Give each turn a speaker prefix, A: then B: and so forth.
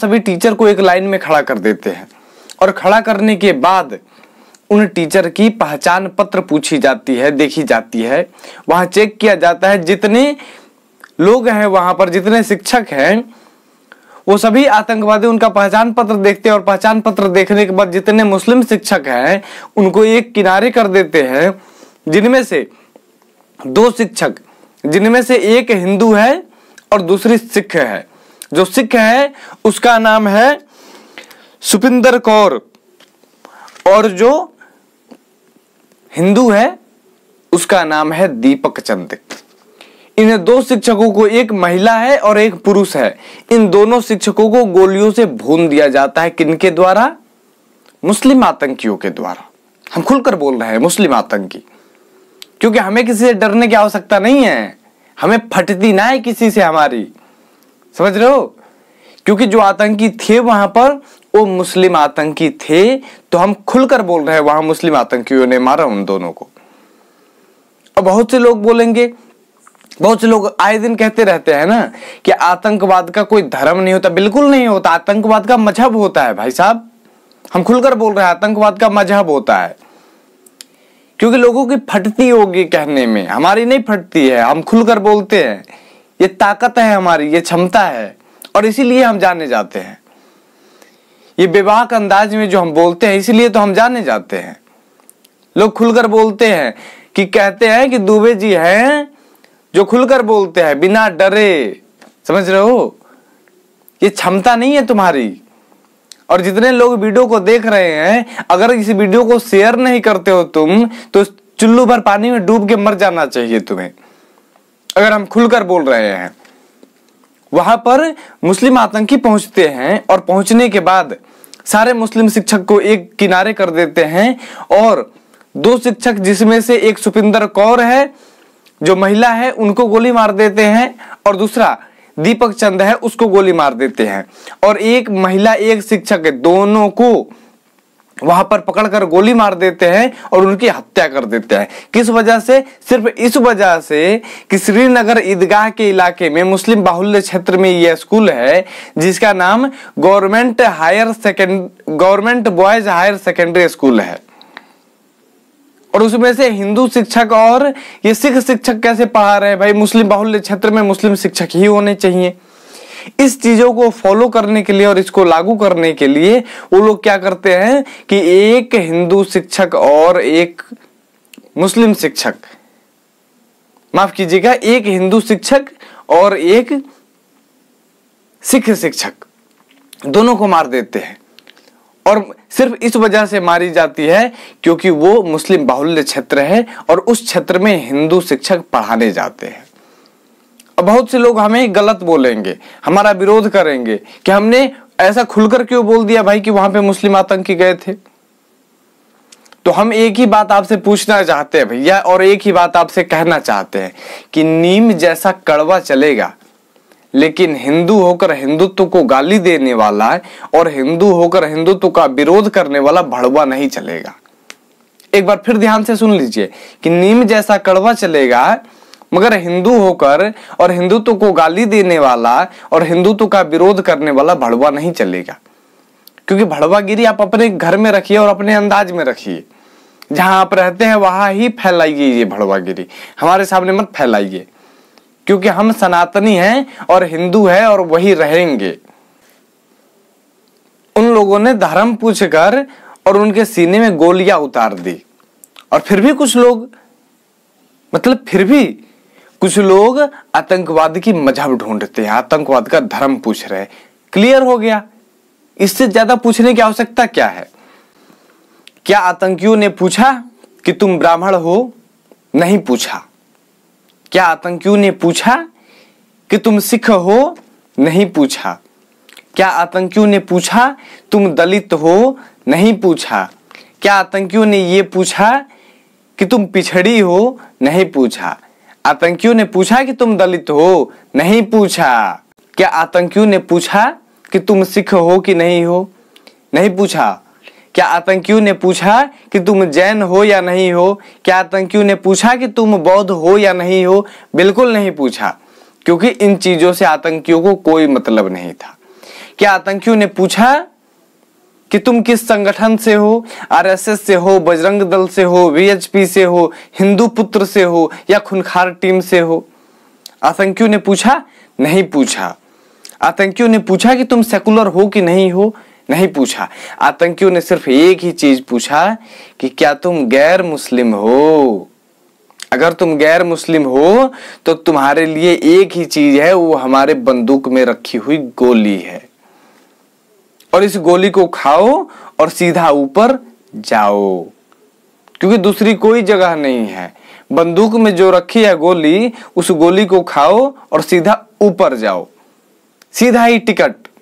A: सभी टीचर को एक लाइन में खड़ा कर देते हैं और खड़ा करने के बाद उन टीचर की पहचान पत्र पूछी जाती है देखी जाती है वहां चेक किया जाता है जितने लोग हैं वहां पर जितने शिक्षक हैं वो सभी आतंकवादी उनका पहचान पत्र देखते हैं और पहचान पत्र देखने के बाद जितने मुस्लिम शिक्षक हैं उनको एक किनारे कर देते हैं जिनमें से दो शिक्षक जिनमें से एक हिंदू है और दूसरी सिख है जो सिख है उसका नाम है सुपिंदर कौर और जो हिंदू है उसका नाम है दीपक चंद इन दो शिक्षकों को एक महिला है और एक पुरुष है इन दोनों शिक्षकों को गोलियों से भून दिया जाता है किनके द्वारा मुस्लिम आतंकियों के द्वारा हम खुलकर बोल रहे हैं मुस्लिम आतंकी क्योंकि हमें किसी से डरने की आवश्यकता नहीं है हमें फटती ना है किसी से हमारी समझ रहे हो क्योंकि जो आतंकी थे वहां पर वो मुस्लिम आतंकी थे तो हम खुलकर बोल रहे हैं वहां मुस्लिम आतंकियों ने मारा उन दोनों को और बहुत से लोग बोलेंगे बहुत से लोग आए दिन कहते रहते हैं ना कि आतंकवाद का कोई धर्म नहीं होता बिल्कुल नहीं होता आतंकवाद का मजहब होता है भाई साहब हम खुलकर बोल रहे हैं आतंकवाद का मजहब होता है क्योंकि लोगों की फटती होगी कहने में हमारी नहीं फटती है हम खुलकर बोलते हैं ये ताकत है हमारी ये क्षमता है और इसीलिए हम जाने जाते हैं ये विवाह अंदाज में जो हम बोलते हैं इसीलिए तो हम जाने जाते हैं लोग खुलकर बोलते हैं कि कहते हैं कि दुबे जी हैं जो खुलकर बोलते हैं बिना डरे समझ रहे हो ये क्षमता नहीं है तुम्हारी और जितने लोग वीडियो को देख रहे हैं अगर इस वीडियो को शेयर नहीं करते हो तुम तो चुल्लू भर पानी में डूब के मर जाना चाहिए तुम्हें अगर हम खुलकर बोल रहे हैं वहां पर मुस्लिम आतंकी पहुंचते हैं और पहुंचने के बाद सारे मुस्लिम शिक्षक को एक किनारे कर देते हैं और दो शिक्षक जिसमें से एक सुपिंदर कौर है जो महिला है उनको गोली मार देते हैं और दूसरा दीपक चंद है उसको गोली मार देते हैं और एक महिला एक शिक्षक दोनों को वहां पर पकड़कर गोली मार देते हैं और उनकी हत्या कर देते हैं किस वजह से सिर्फ इस वजह से कि श्रीनगर ईदगाह के इलाके में मुस्लिम बाहुल्य क्षेत्र में यह स्कूल है जिसका नाम government higher second government boys higher secondary school है और उसमें से हिंदू शिक्षक और ये सिख शिक्षक कैसे पढ़ा रहे हैं भाई मुस्लिम बाहुल्य क्षेत्र में मुस्लिम शिक्षक ही होने चाहिए इस चीजों को फॉलो करने के लिए और इसको लागू करने के लिए वो लोग क्या करते हैं कि एक हिंदू शिक्षक और एक मुस्लिम शिक्षक माफ कीजिएगा एक हिंदू शिक्षक और एक सिख शिक्षक दोनों को मार देते हैं और सिर्फ इस वजह से मारी जाती है क्योंकि वो मुस्लिम बाहुल्य क्षेत्र है और उस क्षेत्र में हिंदू शिक्षक पढ़ाने जाते हैं बहुत से लोग हमें गलत बोलेंगे हमारा विरोध करेंगे कि हमने ऐसा खुलकर क्यों बोल दिया भाई कि वहां पे मुस्लिम आतंकी गए थे तो हम एक ही बात आपसे पूछना चाहते हैं भैया और एक ही बात आपसे कहना चाहते हैं कि नीम जैसा कड़वा चलेगा लेकिन हिंदू होकर हिंदुत्व को गाली देने वाला है और हिंदू होकर हिंदुत्व का विरोध करने वाला भड़वा नहीं चलेगा एक बार फिर ध्यान से सुन लीजिए कि नीम जैसा कड़वा चलेगा मगर हिंदू होकर और हिंदुत्व को गाली देने वाला और हिंदुत्व का विरोध करने वाला भड़वा नहीं चलेगा क्योंकि भड़वागिरी आप अपने घर में रखिए और अपने अंदाज में रखिए जहां आप रहते हैं वहां ही फैलाइए ये भड़वागिरी हमारे सामने मत फैलाइए क्योंकि हम सनातनी हैं और हिंदू है और वही रहेंगे उन लोगों ने धर्म पूछकर और उनके सीने में गोलियां उतार दी और फिर भी कुछ लोग मतलब फिर भी कुछ लोग आतंकवाद की मजहब ढूंढते हैं आतंकवाद का धर्म पूछ रहे क्लियर हो गया इससे ज्यादा पूछने की आवश्यकता क्या है क्या आतंकियों ने पूछा कि तुम ब्राह्मण हो नहीं पूछा क्या आतंकियों ने पूछा कि तुम सिख हो नहीं पूछा क्या आतंकियों ने पूछा तुम दलित हो नहीं पूछा क्या आतंकियों ने ये पूछा कि तुम पिछड़ी हो नहीं पूछा आतंकियों ने पूछा कि तुम दलित हो नहीं पूछा क्या आतंकियों ने पूछा कि तुम सिख हो कि नहीं हो नहीं पूछा क्या आतंकियों ने पूछा कि तुम जैन हो या नहीं हो क्या आतंकियों ने पूछा कि तुम बौद्ध हो या नहीं हो बिल्कुल नहीं पूछा क्योंकि इन चीजों से आतंकियों को कोई मतलब नहीं था क्या आतंकियों ने पूछा कि तुम किस संगठन से हो आरएसएस से हो बजरंग दल से हो वीएचपी से हो हिंदू पुत्र से हो या खुनखार टीम से हो आतंकियों ने पूछा नहीं पूछा आतंकियों ने पूछा कि तुम सेकुलर हो कि नहीं हो नहीं पूछा आतंकियों ने सिर्फ एक ही चीज पूछा कि क्या तुम गैर मुस्लिम हो अगर तुम गैर मुस्लिम हो तो तुम्हारे लिए एक ही चीज है वो हमारे बंदूक में रखी हुई गोली है और इस गोली को खाओ और सीधा ऊपर जाओ क्योंकि दूसरी कोई जगह नहीं है बंदूक में जो रखी है गोली उस गोली को खाओ और सीधा ऊपर जाओ सीधा ही टिकट